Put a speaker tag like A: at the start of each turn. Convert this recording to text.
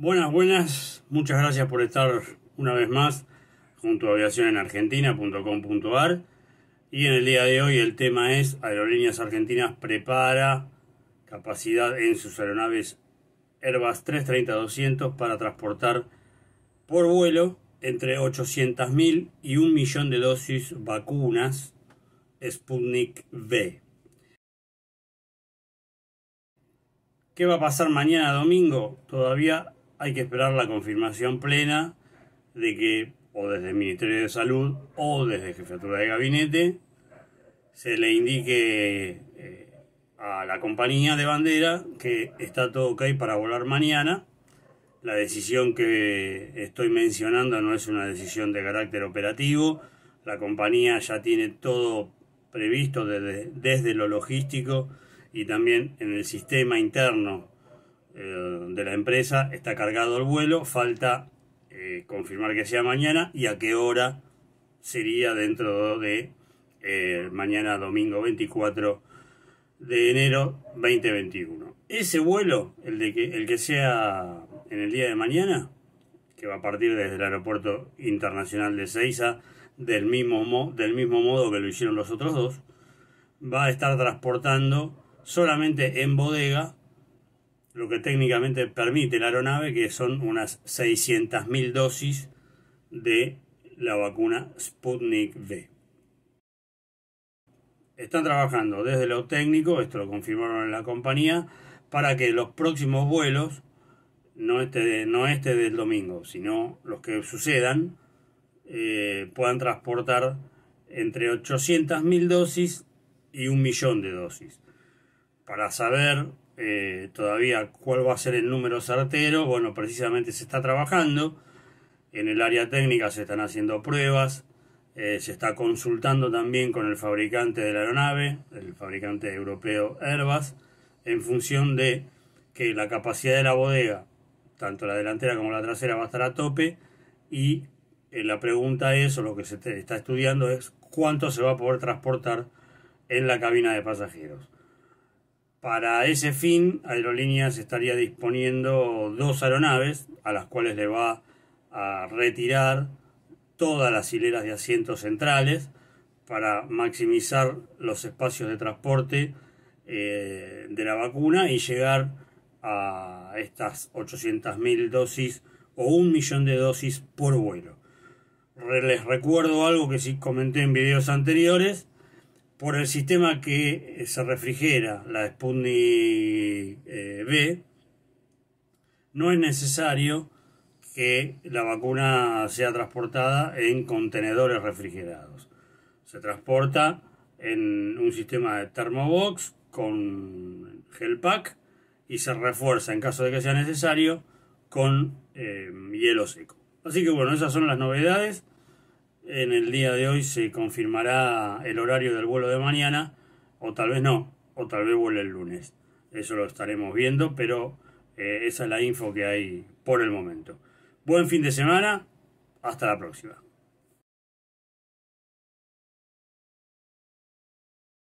A: Buenas, buenas. Muchas gracias por estar una vez más junto a aviacionenargentina.com.ar. Y en el día de hoy el tema es Aerolíneas Argentinas prepara capacidad en sus aeronaves Airbus 330-200 para transportar por vuelo entre 800.000 y un millón de dosis vacunas Sputnik V. ¿Qué va a pasar mañana domingo? Todavía hay que esperar la confirmación plena de que o desde el Ministerio de Salud o desde Jefatura de Gabinete se le indique eh, a la compañía de bandera que está todo ok para volar mañana. La decisión que estoy mencionando no es una decisión de carácter operativo. La compañía ya tiene todo previsto desde lo logístico y también en el sistema interno eh, de la empresa está cargado el vuelo, falta eh, confirmar que sea mañana y a qué hora sería dentro de eh, mañana domingo 24 de enero 2021. Ese vuelo, el, de que, el que sea en el día de mañana, que va a partir desde el aeropuerto internacional de Ceiza, del mismo, del mismo modo que lo hicieron los otros dos, va a estar transportando solamente en bodega lo que técnicamente permite la aeronave, que son unas 600.000 dosis de la vacuna Sputnik V. Están trabajando desde lo técnico, esto lo confirmaron en la compañía, para que los próximos vuelos, no este, este del domingo, sino los que sucedan, eh, puedan transportar entre 800.000 dosis y un millón de dosis. Para saber eh, todavía cuál va a ser el número certero. Bueno, precisamente se está trabajando. En el área técnica se están haciendo pruebas. Eh, se está consultando también con el fabricante de la aeronave, el fabricante europeo Airbus, en función de que la capacidad de la bodega, tanto la delantera como la trasera, va a estar a tope. Y eh, la pregunta es, o lo que se está estudiando es, cuánto se va a poder transportar en la cabina de pasajeros. Para ese fin, Aerolíneas estaría disponiendo dos aeronaves a las cuales le va a retirar todas las hileras de asientos centrales para maximizar los espacios de transporte eh, de la vacuna y llegar a estas 800.000 dosis o un millón de dosis por vuelo. Les recuerdo algo que sí comenté en videos anteriores, por el sistema que eh, se refrigera la Sputnik eh, B, no es necesario que la vacuna sea transportada en contenedores refrigerados. Se transporta en un sistema de Thermobox con gel pack y se refuerza en caso de que sea necesario con eh, hielo seco. Así que bueno, esas son las novedades en el día de hoy se confirmará el horario del vuelo de mañana, o tal vez no, o tal vez vuele el lunes. Eso lo estaremos viendo, pero eh, esa es la info que hay por el momento. Buen fin de semana, hasta la próxima.